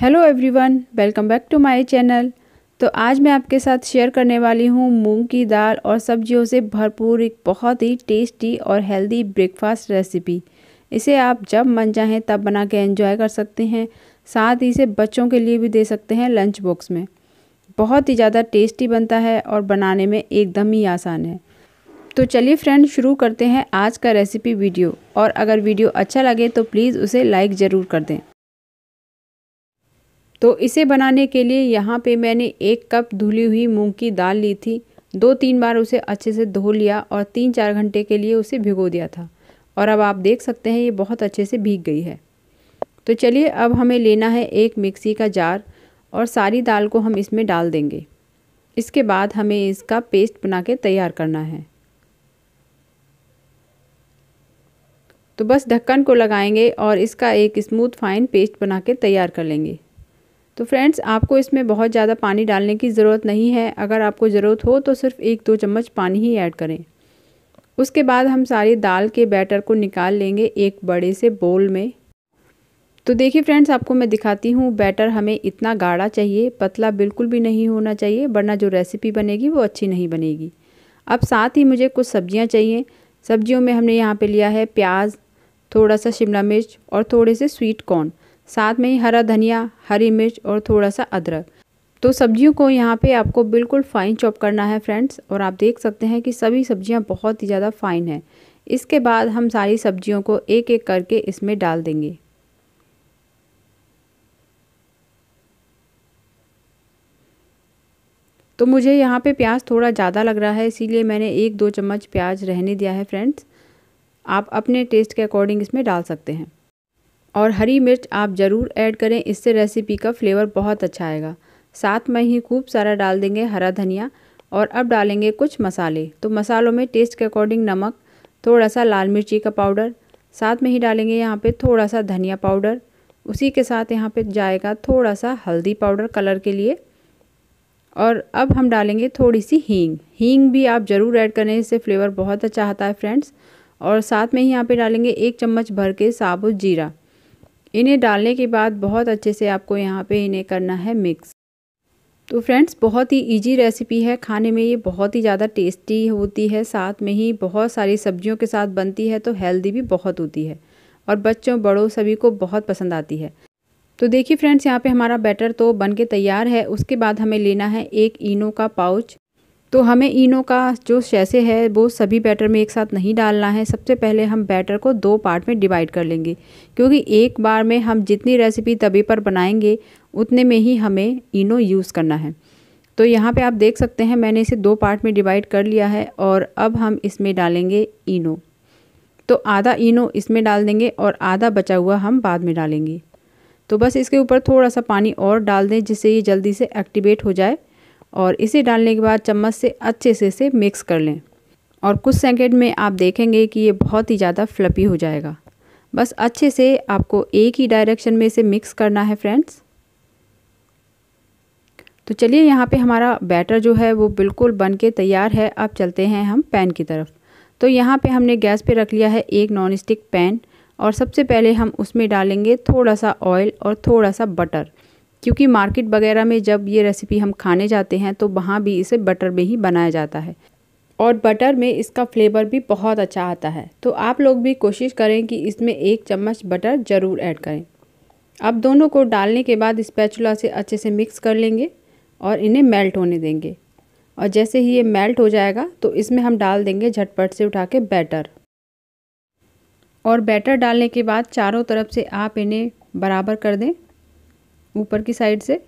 hello everyone welcome back to my channel तो आज मैं आपके साथ शेयर करने वाली हूँ मूंग की दाल और सब्जियों से भरपूर एक बहुत ही टेस्टी और हेल्दी ब्रेकफास्ट रेसिपी इसे आप जब मन चाहें तब बना के एंजॉय कर सकते हैं साथ ही इसे बच्चों के लिए भी दे सकते हैं लंच बॉक्स में बहुत ही ज़्यादा टेस्टी बनता है और बनाने में एकदम ही आसान है तो चलिए फ्रेंड शुरू करते हैं आज का रेसिपी वीडियो और अगर वीडियो अच्छा लगे तो प्लीज़ उसे लाइक ज़रूर कर दें तो इसे बनाने के लिए यहाँ पे मैंने एक कप धुली हुई मूंग की दाल ली थी दो तीन बार उसे अच्छे से धो लिया और तीन चार घंटे के लिए उसे भिगो दिया था और अब आप देख सकते हैं ये बहुत अच्छे से भीग गई है तो चलिए अब हमें लेना है एक मिक्सी का जार और सारी दाल को हम इसमें डाल देंगे इसके बाद हमें इसका पेस्ट बना के तैयार करना है तो बस ढक्कन को लगाएंगे और इसका एक स्मूथ फाइन पेस्ट बना के तैयार कर लेंगे तो फ्रेंड्स आपको इसमें बहुत ज़्यादा पानी डालने की ज़रूरत नहीं है अगर आपको ज़रूरत हो तो सिर्फ एक दो चम्मच पानी ही ऐड करें उसके बाद हम सारी दाल के बैटर को निकाल लेंगे एक बड़े से बोल में तो देखिए फ्रेंड्स आपको मैं दिखाती हूँ बैटर हमें इतना गाढ़ा चाहिए पतला बिल्कुल भी नहीं होना चाहिए वरना जो रेसिपी बनेगी वो अच्छी नहीं बनेगी अब साथ ही मुझे कुछ सब्जियाँ चाहिए सब्जियों में हमने यहाँ पे लिया है प्याज थोड़ा सा शिमला मिर्च और थोड़े से स्वीट कॉर्न साथ में ही हरा धनिया हरी मिर्च और थोड़ा सा अदरक तो सब्जियों को यहाँ पे आपको बिल्कुल फ़ाइन चॉप करना है फ्रेंड्स और आप देख सकते हैं कि सभी सब्जियाँ बहुत ही ज़्यादा फ़ाइन हैं इसके बाद हम सारी सब्जियों को एक एक करके इसमें डाल देंगे तो मुझे यहाँ पे प्याज थोड़ा ज़्यादा लग रहा है इसीलिए मैंने एक दो चम्मच प्याज रहने दिया है फ्रेंड्स आप अपने टेस्ट के अकॉर्डिंग इसमें डाल सकते हैं और हरी मिर्च आप ज़रूर ऐड करें इससे रेसिपी का फ्लेवर बहुत अच्छा आएगा साथ में ही खूब सारा डाल देंगे हरा धनिया और अब डालेंगे कुछ मसाले तो मसालों में टेस्ट के अकॉर्डिंग नमक थोड़ा सा लाल मिर्ची का पाउडर साथ में ही डालेंगे यहाँ पे थोड़ा सा धनिया पाउडर उसी के साथ यहाँ पे जाएगा थोड़ा सा हल्दी पाउडर कलर के लिए और अब हम डालेंगे थोड़ी सी हींग हींग भी आप ज़रूर ऐड करें इससे फ्लेवर बहुत अच्छा आता है फ्रेंड्स और साथ में ही यहाँ पे डालेंगे एक चम्मच भर के साबुत जीरा इन्हें डालने के बाद बहुत अच्छे से आपको यहाँ पे इन्हें करना है मिक्स तो फ्रेंड्स बहुत ही इजी रेसिपी है खाने में ये बहुत ही ज़्यादा टेस्टी होती है साथ में ही बहुत सारी सब्जियों के साथ बनती है तो हेल्दी भी बहुत होती है और बच्चों बड़ों सभी को बहुत पसंद आती है तो देखिए फ्रेंड्स यहाँ पे हमारा बैटर तो बन के तैयार है उसके बाद हमें लेना है एक इनो का पाउच तो हमें इनो का जो शैसे है वो सभी बैटर में एक साथ नहीं डालना है सबसे पहले हम बैटर को दो पार्ट में डिवाइड कर लेंगे क्योंकि एक बार में हम जितनी रेसिपी तवे पर बनाएंगे उतने में ही हमें इनो यूज़ करना है तो यहाँ पे आप देख सकते हैं मैंने इसे दो पार्ट में डिवाइड कर लिया है और अब हम इसमें डालेंगे इनो तो आधा इनो इसमें डाल देंगे और आधा बचा हुआ हम बाद में डालेंगे तो बस इसके ऊपर थोड़ा सा पानी और डाल दें जिससे ये जल्दी से एक्टिवेट हो जाए और इसे डालने के बाद चम्मच से अच्छे से इसे मिक्स कर लें और कुछ सेकेंड में आप देखेंगे कि ये बहुत ही ज़्यादा फ्लपी हो जाएगा बस अच्छे से आपको एक ही डायरेक्शन में इसे मिक्स करना है फ्रेंड्स तो चलिए यहाँ पे हमारा बैटर जो है वो बिल्कुल बन के तैयार है अब चलते हैं हम पैन की तरफ तो यहाँ पे हमने गैस पे रख लिया है एक नॉन स्टिक पैन और सबसे पहले हम उसमें डालेंगे थोड़ा सा ऑयल और थोड़ा सा बटर क्योंकि मार्केट वगैरह में जब ये रेसिपी हम खाने जाते हैं तो वहाँ भी इसे बटर में ही बनाया जाता है और बटर में इसका फ्लेवर भी बहुत अच्छा आता है तो आप लोग भी कोशिश करें कि इसमें एक चम्मच बटर ज़रूर ऐड करें अब दोनों को डालने के बाद स्पैचुला से अच्छे से मिक्स कर लेंगे और इन्हें मेल्ट होने देंगे और जैसे ही ये मेल्ट हो जाएगा तो इसमें हम डाल देंगे झटपट से उठा के बैटर और बैटर डालने के बाद चारों तरफ से आप इन्हें बराबर कर दें ऊपर की साइड से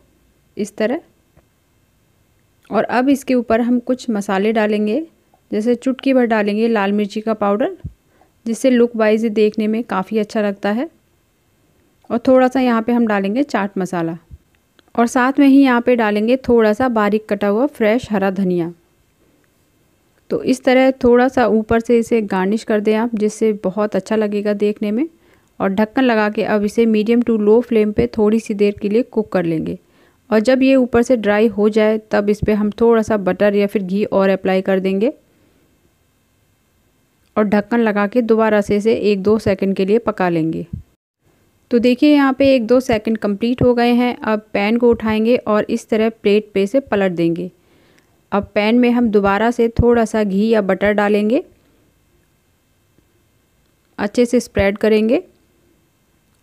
इस तरह और अब इसके ऊपर हम कुछ मसाले डालेंगे जैसे चुटकी भर डालेंगे लाल मिर्ची का पाउडर जिससे लुक वाइज देखने में काफ़ी अच्छा लगता है और थोड़ा सा यहाँ पे हम डालेंगे चाट मसाला और साथ में ही यहाँ पे डालेंगे थोड़ा सा बारीक कटा हुआ फ्रेश हरा धनिया तो इस तरह थोड़ा सा ऊपर से इसे गार्निश कर दें आप जिससे बहुत अच्छा लगेगा देखने में और ढक्कन लगा के अब इसे मीडियम टू लो फ्लेम पे थोड़ी सी देर के लिए कुक कर लेंगे और जब ये ऊपर से ड्राई हो जाए तब इस पर हम थोड़ा सा बटर या फिर घी और अप्लाई कर देंगे और ढक्कन लगा के दोबारा से इसे एक दो सेकंड के लिए पका लेंगे तो देखिए यहाँ पे एक दो सेकंड कंप्लीट हो गए हैं अब पैन को उठाएंगे और इस तरह प्लेट पे से पलट देंगे अब पैन में हम दोबारा से थोड़ा सा घी या बटर डालेंगे अच्छे से स्प्रेड करेंगे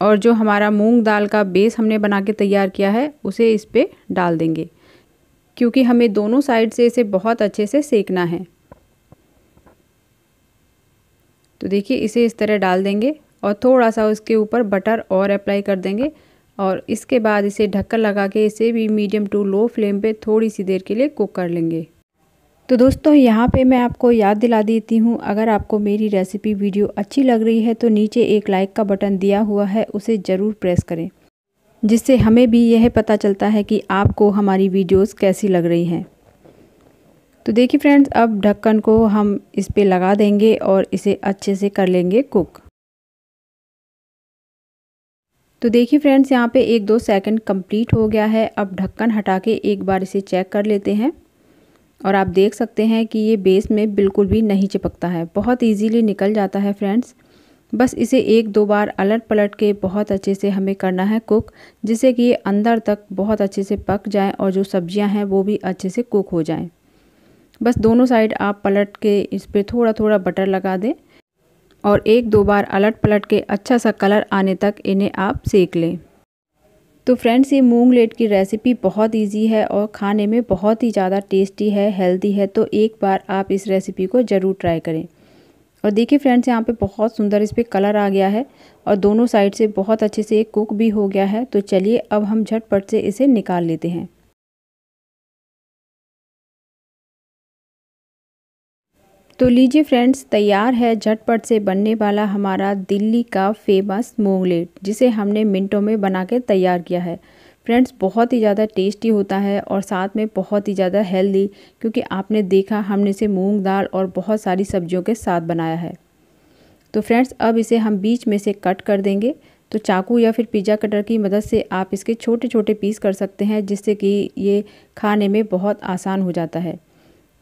और जो हमारा मूंग दाल का बेस हमने बना के तैयार किया है उसे इस पर डाल देंगे क्योंकि हमें दोनों साइड से इसे बहुत अच्छे से सेकना है तो देखिए इसे इस तरह डाल देंगे और थोड़ा सा उसके ऊपर बटर और अप्लाई कर देंगे और इसके बाद इसे ढक्कन लगा के इसे भी मीडियम टू लो फ्लेम पे थोड़ी सी देर के लिए कुक कर लेंगे तो दोस्तों यहाँ पे मैं आपको याद दिला देती हूँ अगर आपको मेरी रेसिपी वीडियो अच्छी लग रही है तो नीचे एक लाइक का बटन दिया हुआ है उसे ज़रूर प्रेस करें जिससे हमें भी यह पता चलता है कि आपको हमारी वीडियोस कैसी लग रही हैं तो देखिए फ्रेंड्स अब ढक्कन को हम इस पर लगा देंगे और इसे अच्छे से कर लेंगे कुक तो देखिए फ्रेंड्स यहाँ पे एक दो सेकंड कंप्लीट हो गया है अब ढक्कन हटा के एक बार इसे चेक कर लेते हैं और आप देख सकते हैं कि ये बेस में बिल्कुल भी नहीं चिपकता है बहुत इजीली निकल जाता है फ्रेंड्स बस इसे एक दो बार अलट पलट के बहुत अच्छे से हमें करना है कुक जिससे कि ये अंदर तक बहुत अच्छे से पक जाए और जो सब्जियां हैं वो भी अच्छे से कुक हो जाएं बस दोनों साइड आप पलट के इस पर थोड़ा थोड़ा बटर लगा दें और एक दो बार अलट पलट के अच्छा सा कलर आने तक इन्हें आप सेक लें तो फ्रेंड्स ये मूंग लेट की रेसिपी बहुत इजी है और खाने में बहुत ही ज़्यादा टेस्टी है हेल्दी है तो एक बार आप इस रेसिपी को ज़रूर ट्राई करें और देखिए फ्रेंड्स यहाँ पे बहुत सुंदर इस पर कलर आ गया है और दोनों साइड से बहुत अच्छे से एक कुक भी हो गया है तो चलिए अब हम झटपट से इसे निकाल लेते हैं तो लीजिए फ्रेंड्स तैयार है झटपट से बनने वाला हमारा दिल्ली का फेमस मूंगलेट जिसे हमने मिनटों में बना के तैयार किया है फ्रेंड्स बहुत ही ज़्यादा टेस्टी होता है और साथ में बहुत ही ज़्यादा हेल्दी क्योंकि आपने देखा हमने इसे मूंग दाल और बहुत सारी सब्जियों के साथ बनाया है तो फ्रेंड्स अब इसे हम बीच में से कट कर देंगे तो चाकू या फिर पिज़्ज़ा कटर की मदद से आप इसके छोटे छोटे पीस कर सकते हैं जिससे कि ये खाने में बहुत आसान हो जाता है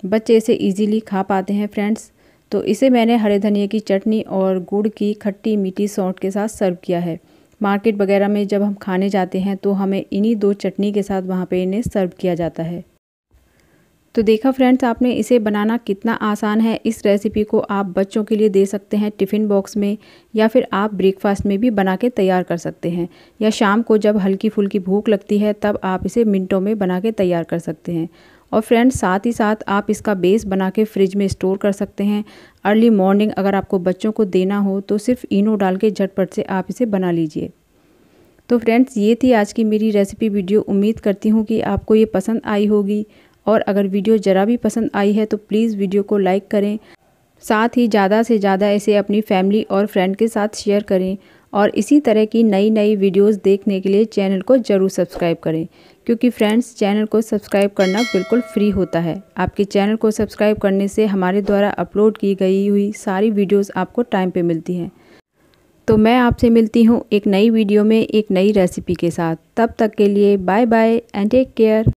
बच्चे इसे इजीली खा पाते हैं फ्रेंड्स तो इसे मैंने हरे धनिया की चटनी और गुड़ की खट्टी मीठी सौंठ के साथ सर्व किया है मार्केट वगैरह में जब हम खाने जाते हैं तो हमें इन्हीं दो चटनी के साथ वहाँ पर इन्हें सर्व किया जाता है तो देखा फ्रेंड्स आपने इसे बनाना कितना आसान है इस रेसिपी को आप बच्चों के लिए दे सकते हैं टिफ़िन बॉक्स में या फिर आप ब्रेकफास्ट में भी बना के तैयार कर सकते हैं या शाम को जब हल्की फुल्की भूख लगती है तब आप इसे मिनटों में बना के तैयार कर सकते हैं और फ्रेंड्स साथ ही साथ आप इसका बेस बना के फ्रिज में स्टोर कर सकते हैं अर्ली मॉर्निंग अगर आपको बच्चों को देना हो तो सिर्फ इनो डाल के झटपट से आप इसे बना लीजिए तो फ्रेंड्स ये थी आज की मेरी रेसिपी वीडियो उम्मीद करती हूँ कि आपको ये पसंद आई होगी और अगर वीडियो ज़रा भी पसंद आई है तो प्लीज़ वीडियो को लाइक करें साथ ही ज़्यादा से ज़्यादा इसे अपनी फैमिली और फ्रेंड के साथ शेयर करें और इसी तरह की नई नई वीडियोस देखने के लिए चैनल को ज़रूर सब्सक्राइब करें क्योंकि फ्रेंड्स चैनल को सब्सक्राइब करना बिल्कुल फ्री होता है आपके चैनल को सब्सक्राइब करने से हमारे द्वारा अपलोड की गई हुई सारी वीडियोस आपको टाइम पे मिलती हैं तो मैं आपसे मिलती हूँ एक नई वीडियो में एक नई रेसिपी के साथ तब तक के लिए bye bye and take care